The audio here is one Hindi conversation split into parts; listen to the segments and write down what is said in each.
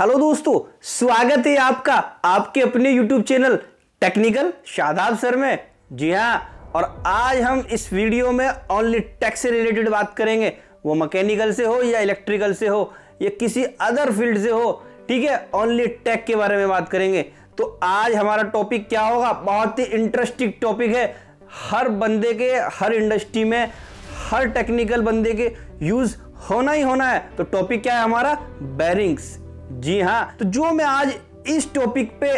हेलो दोस्तों स्वागत है आपका आपके अपने YouTube channel technical Shadab sir में जी हाँ और आज हम इस वीडियो में ओनली टेक से रिलेटेड बात करेंगे वो मैकेनिकल से हो या इलेक्ट्रिकल से हो या किसी अदर फील्ड से हो ठीक है ओनली टेक के बारे में बात करेंगे तो आज हमारा टॉपिक क्या होगा बहुत ही इंटरेस्टिंग टॉपिक है हर बंदे के हर इंडस्ट्री में हर टेक्निकल बंदे के यूज़ होना ही होना है तो टॉपिक क्या है हमारा बैरिंग्स जी हाँ तो जो मैं आज इस टॉपिक पे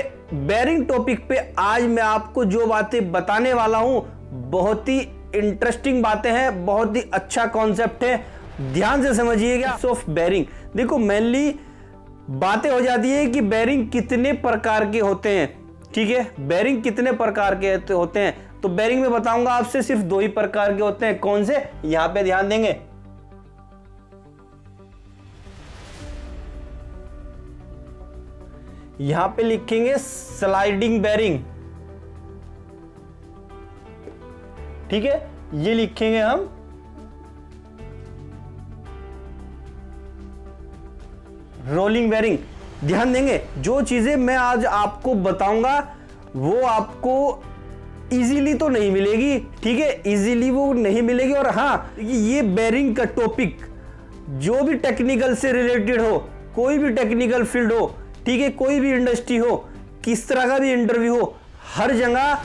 बेरिंग टॉपिक पे आज मैं आपको जो बातें बताने वाला हूं बहुत ही इंटरेस्टिंग बातें हैं बहुत ही अच्छा कॉन्सेप्ट है ध्यान से समझिएगा ऑफ बेरिंग देखो मेनली बातें हो जाती है कि बेरिंग कितने प्रकार के होते हैं ठीक है बेरिंग कितने प्रकार के होते हैं तो बेरिंग में बताऊंगा आपसे सिर्फ दो ही प्रकार के होते हैं कौन से यहाँ पे ध्यान देंगे यहां पे लिखेंगे स्लाइडिंग बैरिंग ठीक है ये लिखेंगे हम रोलिंग बैरिंग ध्यान देंगे जो चीजें मैं आज आपको बताऊंगा वो आपको इजीली तो नहीं मिलेगी ठीक है इजीली वो नहीं मिलेगी और हाँ ये बैरिंग का टॉपिक जो भी टेक्निकल से रिलेटेड हो कोई भी टेक्निकल फील्ड हो ठीक है कोई भी इंडस्ट्री हो किस तरह का भी इंटरव्यू हो हर जगह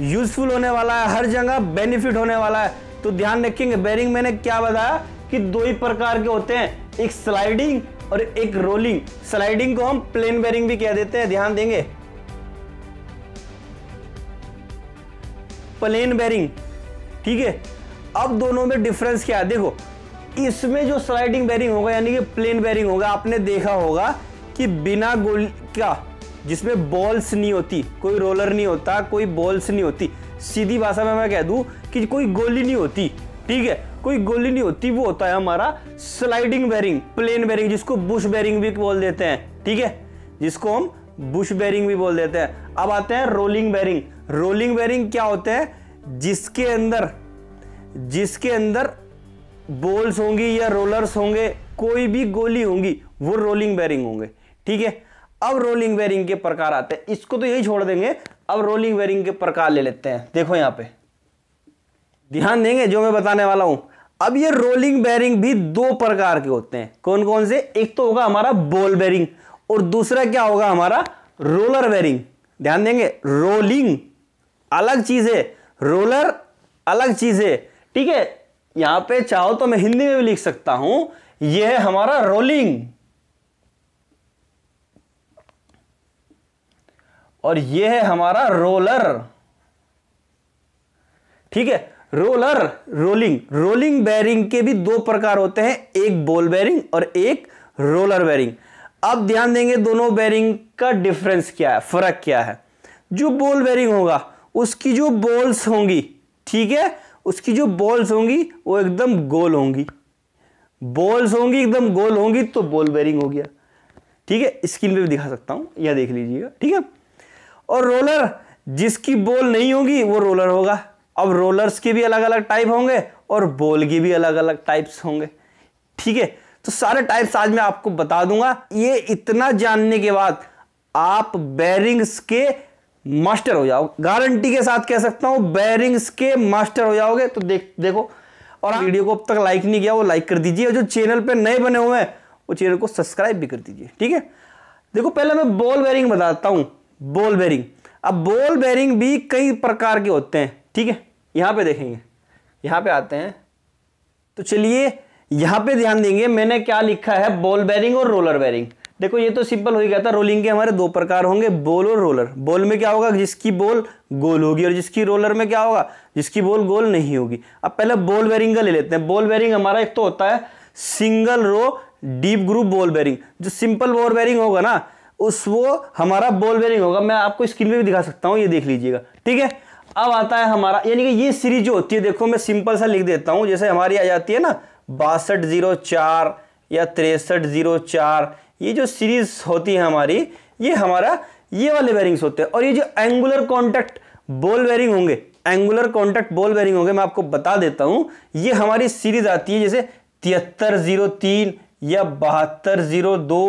यूजफुल होने वाला है हर जगह बेनिफिट होने वाला है तो ध्यान रखेंगे बेरिंग मैंने क्या बताया कि दो ही प्रकार के होते हैं एक स्लाइडिंग और एक रोलिंग स्लाइडिंग को हम प्लेन बेरिंग भी कह देते हैं ध्यान देंगे प्लेन बेरिंग ठीक है अब दोनों में डिफरेंस क्या है देखो इसमें जो स्लाइडिंग बेरिंग होगा यानी कि प्लेन बेरिंग होगा आपने देखा होगा कि बिना गोल का जिसमें बॉल्स नहीं होती कोई रोलर नहीं होता कोई बॉल्स नहीं होती सीधी भाषा में मैं कह दूं कि कोई गोली नहीं होती ठीक है कोई गोली नहीं होती वो होता है हमारा स्लाइडिंग बैरिंग प्लेन बैरिंग जिसको बुश बैरिंग भी बोल देते हैं ठीक है जिसको हम बुश बैरिंग भी बोल देते हैं अब आते हैं रोलिंग बैरिंग रोलिंग बैरिंग क्या होते हैं जिसके अंदर जिसके अंदर बॉल्स होंगी या रोलर्स होंगे कोई भी गोली होंगी वो रोलिंग बैरिंग होंगे ठीक है अब रोलिंग वेयरिंग के प्रकार आते हैं इसको तो यही छोड़ देंगे अब रोलिंग वेयरिंग के प्रकार ले लेते हैं देखो यहां पे ध्यान देंगे जो मैं बताने वाला हूं अब ये रोलिंग बेरिंग भी दो प्रकार के होते हैं कौन कौन से एक तो होगा हमारा बॉल बेरिंग और दूसरा क्या होगा हमारा रोलर बेरिंग ध्यान देंगे रोलिंग अलग चीज है रोलर अलग चीज है ठीक है यहां पे चाहो तो मैं हिंदी में भी लिख सकता हूं यह है हमारा रोलिंग और ये है हमारा रोलर ठीक है रोलर रोलिंग रोलिंग बैरिंग के भी दो प्रकार होते हैं एक बॉल बैरिंग और एक रोलर बैरिंग अब ध्यान देंगे दोनों बैरिंग का डिफरेंस क्या है फर्क क्या है जो बॉल बैरिंग होगा उसकी जो बॉल्स होंगी ठीक है उसकी जो बॉल्स होंगी वो एकदम गोल होंगी बॉल्स होंगी एकदम गोल होंगी तो बॉल बैरिंग हो गया ठीक है स्क्रीन पे भी दिखा सकता हूं या देख लीजिएगा ठीक है और रोलर जिसकी बोल नहीं होगी वो रोलर होगा अब रोलर्स के भी अलग अलग टाइप होंगे और बोल के भी अलग अलग टाइप्स होंगे ठीक है तो सारे टाइप्स आज मैं आपको बता दूंगा ये इतना जानने के बाद आप बैरिंग्स के मास्टर हो जाओ गारंटी के साथ कह सकता हूँ बैरिंग्स के मास्टर हो जाओगे तो देख देखो और वीडियो को अब तक लाइक नहीं किया वो लाइक कर दीजिए और जो चैनल पे नए बने हुए हैं वो चैनल को सब्सक्राइब भी कर दीजिए ठीक है देखो पहले मैं बॉल बैरिंग बताता हूँ बॉल बेरिंग अब बॉल बेरिंग भी कई प्रकार के होते हैं ठीक है यहां पे देखेंगे यहां पे आते हैं तो चलिए यहां पे ध्यान देंगे मैंने क्या लिखा है बॉल बेरिंग और रोलर बेरिंग देखो ये तो सिंपल हो ही गया था रोलिंग के हमारे दो प्रकार होंगे बॉल और रोलर बॉल में क्या होगा जिसकी बॉल गोल होगी और जिसकी रोलर में क्या होगा जिसकी बॉल गोल नहीं होगी अब पहले बॉल बेरिंग का ले लेते हैं बॉल बेरिंग हमारा एक तो होता है single row deep groove ball bearing जो सिंपल बॉल बेरिंग होगा ना उस वो हमारा बॉल बेरिंग होगा मैं आपको स्क्रीन पे भी दिखा सकता हूँ ये देख लीजिएगा ठीक है अब आता है हमारा यानी कि ये सीरीज जो होती है देखो मैं सिंपल सा लिख देता हूँ जैसे हमारी आ जाती है ना बासठ जीरो चार या तिरसठ जीरो चार ये जो सीरीज होती है हमारी ये हमारा ये वाले बेरिंग्स होते हैं और ये जो एंगुलर कॉन्टैक्ट बॉल बेरिंग होंगे एंगुलर कॉन्टैक्ट बॉल बेरिंग होंगे मैं आपको बता देता हूँ ये हमारी सीरीज आती है जैसे तिहत्तर जीरो तीन या बहत्तर जीरो दो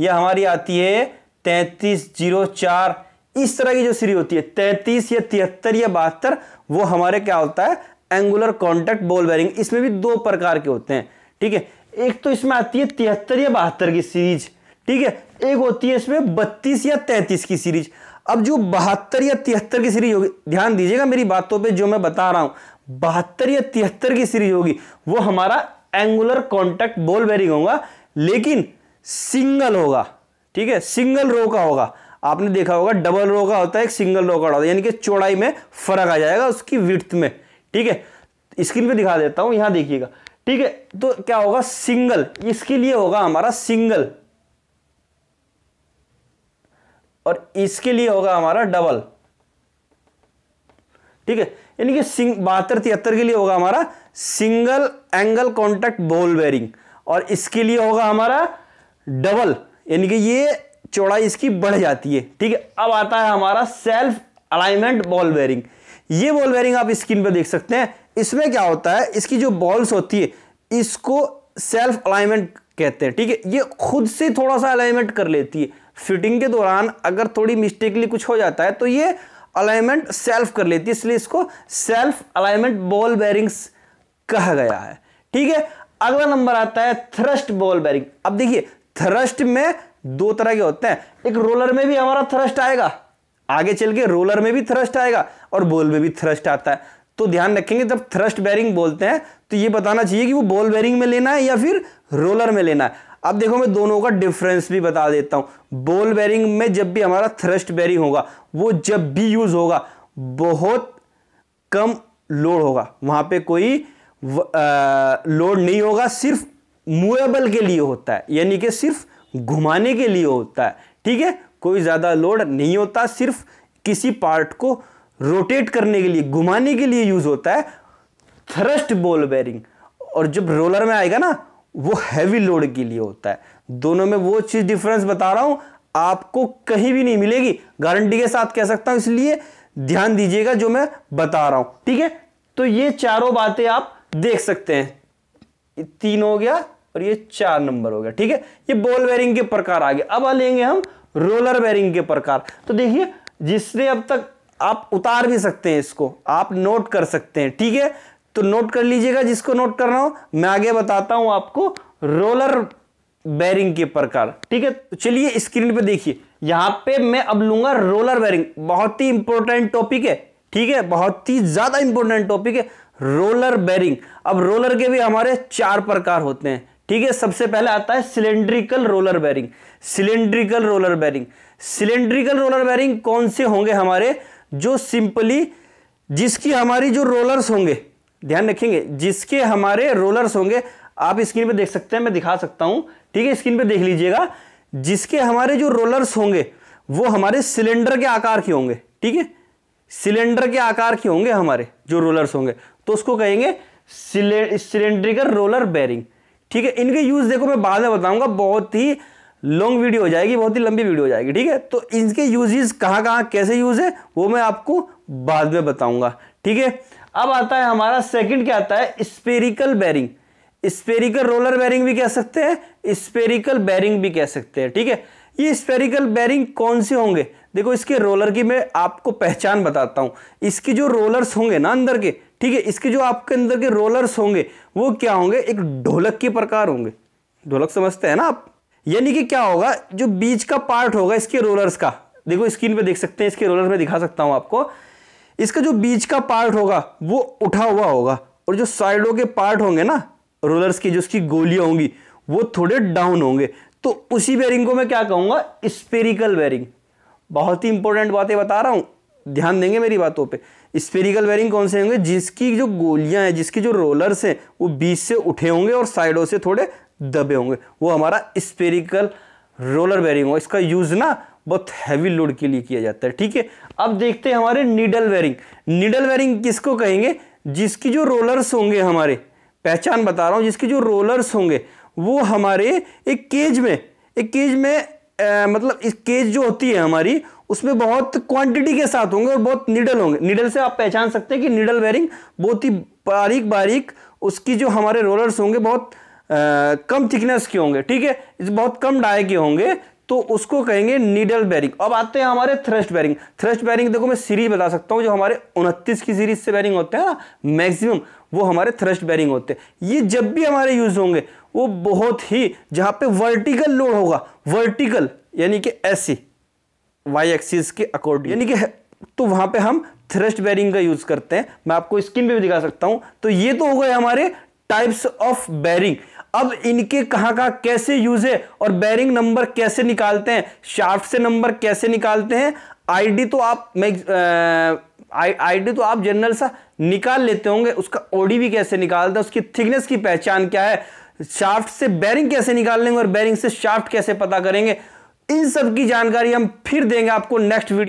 या हमारी आती है तैंतीस जीरो चार इस तरह की जो सीरीज होती है तैंतीस या तिहत्तर या बहत्तर वो हमारे क्या होता है एंगुलर कॉन्टैक्ट बॉल बैरिंग इसमें भी दो प्रकार के होते हैं ठीक है एक तो इसमें आती है तिहत्तर या बहत्तर की सीरीज ठीक है एक होती है इसमें बत्तीस या तैतीस की सीरीज अब जो बहत्तर या तिहत्तर की सीरीज होगी ध्यान दीजिएगा मेरी बातों पे जो मैं बता रहा हूं बहत्तर या तिहत्तर की सीरीज होगी वो हमारा एंगुलर कॉन्टैक्ट बॉल बैरिंग होगा लेकिन सिंगल होगा ठीक है सिंगल रो का होगा आपने देखा होगा डबल रो का होता है एक सिंगल रो का होता है यानी कि चौड़ाई में फर्क आ जाएगा उसकी विर्थ में ठीक है स्क्रीन पे दिखा देता हूं यहां देखिएगा ठीक है तो क्या होगा सिंगल इसके लिए होगा हमारा सिंगल और इसके लिए होगा हमारा डबल ठीक है यानी कि सिंग बहत्तर तिहत्तर के लिए होगा हमारा single angle contact ball bearing और इसके लिए होगा हमारा डबल यानी कि ये चौड़ाई इसकी बढ़ जाती है ठीक है अब आता है हमारा सेल्फ अलाइनमेंट बॉल बेरिंग ये बॉल बेरिंग आप स्क्रीन पर देख सकते हैं इसमें क्या होता है इसकी जो बॉल्स होती है इसको सेल्फ अलाइनमेंट कहते हैं ठीक है ये खुद से थोड़ा सा अलाइनमेंट कर लेती है फिटिंग के दौरान अगर थोड़ी मिस्टेकली कुछ हो जाता है तो ये अलाइनमेंट सेल्फ कर लेती है इसलिए इसको सेल्फ अलाइनमेंट बॉल बेरिंग्स कहा गया है ठीक है अगला नंबर आता है थ्रस्ट बॉल बेरिंग अब देखिए थ्रस्ट में दो तरह के होते हैं एक रोलर में भी हमारा थ्रस्ट आएगा आगे चल के रोलर में भी थ्रस्ट आएगा और बॉल में भी थ्रस्ट आता है तो ध्यान रखेंगे जब थ्रस्ट बैरिंग बोलते हैं तो ये बताना चाहिए कि वो बॉल बैरिंग में लेना है या फिर रोलर में लेना है अब देखो मैं दोनों का डिफरेंस भी बता देता हूं बॉल बैरिंग में जब भी हमारा थ्रस्ट बैरिंग होगा वो जब भी यूज़ होगा बहुत कम लोड होगा वहां पे कोई लोड नहीं होगा सिर्फ मूवेबल के लिए होता है यानी कि सिर्फ घुमाने के लिए होता है ठीक है कोई ज़्यादा लोड नहीं होता सिर्फ किसी पार्ट को रोटेट करने के लिए घुमाने के लिए यूज़ होता है थ्रस्ट बॉल बैरिंग और जब रोलर में आएगा ना वो हैवी लोड के लिए होता है दोनों में वो चीज़ डिफरेंस बता रहा हूँ आपको कहीं भी नहीं मिलेगी गारंटी के साथ कह सकता हूँ इसलिए ध्यान दीजिएगा जो मैं बता रहा हूँ ठीक है तो ये चारों बातें आप देख सकते हैं तीन हो गया और ये चार नंबर हो गया ठीक है ये बॉल बेरिंग के प्रकार आ गए अब आ लेंगे हम रोलर बेरिंग के प्रकार तो देखिए जिसने अब तक आप उतार भी सकते हैं इसको आप नोट कर सकते हैं ठीक है तो नोट कर लीजिएगा जिसको नोट कर रहा हूं मैं आगे बताता हूं आपको रोलर बेरिंग के प्रकार ठीक है तो चलिए स्क्रीन पे देखिए यहां पे मैं अब लूंगा रोलर बेरिंग बहुत ही इंपॉर्टेंट टॉपिक है ठीक है बहुत ही ज्यादा इंपॉर्टेंट टॉपिक है रोलर बेरिंग अब रोलर के भी हमारे चार प्रकार होते हैं ठीक है सबसे पहले आता है cylindrical roller bearing cylindrical roller bearing cylindrical roller bearing कौन से होंगे हमारे जो सिंपली जिसकी हमारी जो रोलर्स होंगे ध्यान रखेंगे जिसके हमारे रोलर्स होंगे आप स्क्रीन पे देख सकते हैं मैं दिखा सकता हूं ठीक है स्क्रीन पे देख लीजिएगा जिसके हमारे जो रोलर्स होंगे वो हमारे सिलेंडर के आकार के होंगे ठीक है सिलेंडर के आकार के होंगे हमारे जो रोलर्स होंगे तो उसको कहेंगे सिलेंड्रिकल रोलर बेरिंग ठीक है इनके यूज़ देखो मैं बाद में बताऊंगा बहुत ही लॉन्ग वीडियो हो जाएगी बहुत ही लंबी वीडियो हो जाएगी ठीक है तो इनके यूजेस कहाँ कहाँ कैसे यूज़ है वो मैं आपको बाद में बताऊंगा ठीक है अब आता है हमारा सेकंड क्या आता है spherical bearing spherical roller bearing भी कह सकते हैं स्पेरिकल बैरिंग भी कह सकते हैं ठीक है ये स्पेरिकल बैरिंग कौन से होंगे देखो इसके रोलर की मैं आपको पहचान बताता हूँ इसके जो रोलर्स होंगे ना अंदर के ठीक है इसके जो आपके अंदर के रोलर्स होंगे वो क्या होंगे एक ढोलक के प्रकार होंगे ढोलक समझते हैं ना आप यानी कि क्या होगा जो बीच का पार्ट होगा इसके रोलर्स का देखो स्क्रीन पे देख सकते हैं इसके रोलर में दिखा सकता हूं आपको इसका जो बीच का पार्ट होगा वो उठा हुआ होगा और जो साइडों के पार्ट होंगे ना रोलर्स की जो उसकी गोलियां होंगी वो थोड़े डाउन होंगे तो उसी बेरिंग को मैं क्या कहूंगा स्पेरिकल बेरिंग बहुत ही इंपॉर्टेंट बातें बता रहा हूं ध्यान देंगे मेरी बातों पे स्पेरिकल वेरिंग कौन से होंगे जिसकी जो गोलियां हैं जिसकी जो रोलर्स हैं वो बीच से उठे होंगे और साइडों से थोड़े दबे होंगे वो हमारा स्पेरिकल रोलर वेरिंग होगा इसका यूज़ ना बहुत हैवी लोड के लिए किया जाता है ठीक है अब देखते हैं हमारे निडल वेयरिंग निडल वेयरिंग किसको कहेंगे जिसकी जो रोलर्स होंगे हमारे पहचान बता रहा हूँ जिसकी जो रोलर्स होंगे वो हमारे एक केज में एक केज में मतलब इस केज जो होती है हमारी उसमें बहुत क्वांटिटी के साथ होंगे और बहुत निडल होंगे निडल से आप पहचान सकते हैं कि निडल वेयरिंग बहुत ही बारीक बारीक उसकी जो हमारे रोलर्स होंगे बहुत आ, कम थिकनेस के होंगे ठीक है इस बहुत कम डाय के होंगे तो उसको कहेंगे नीडल बैरिंग अब आते हैं हमारे थ्रस्ट बैरिंग थ्रस्ट बैरिंग देखो मैं सीरीज बता सकता हूं जो हमारे उनतीस की सीरीज से बैरिंग होते हैं ना मैक्सिमम वो हमारे थ्रस्ट बैरिंग होते हैं ये जब भी हमारे यूज़ होंगे वो बहुत ही जहां पे वर्टिकल लोड होगा वर्टिकल यानी कि ऐसी वाई एक्सिस के अकॉर्डिंग यानी कि तो वहां पे हम थ्रस्ट बैरिंग का यूज़ करते हैं मैं आपको स्क्रीन पे भी दिखा सकता हूं तो ये तो हो गए हमारे टाइप्स ऑफ बैरिंग अब इनके कहां का कैसे यूज है और बैरिंग नंबर कैसे निकालते हैं शाफ्ट से नंबर कैसे निकालते हैं आईडी तो आप मैं आईडी तो आप जनरल सा निकाल लेते होंगे उसका ओडी भी कैसे निकालते हैं उसकी थिकनेस की पहचान क्या है शाफ्ट से बैरिंग कैसे निकाल लेंगे और बैरिंग से शाफ्ट कैसे पता करेंगे इन सब की जानकारी हम फिर देंगे आपको नेक्स्ट वीडियो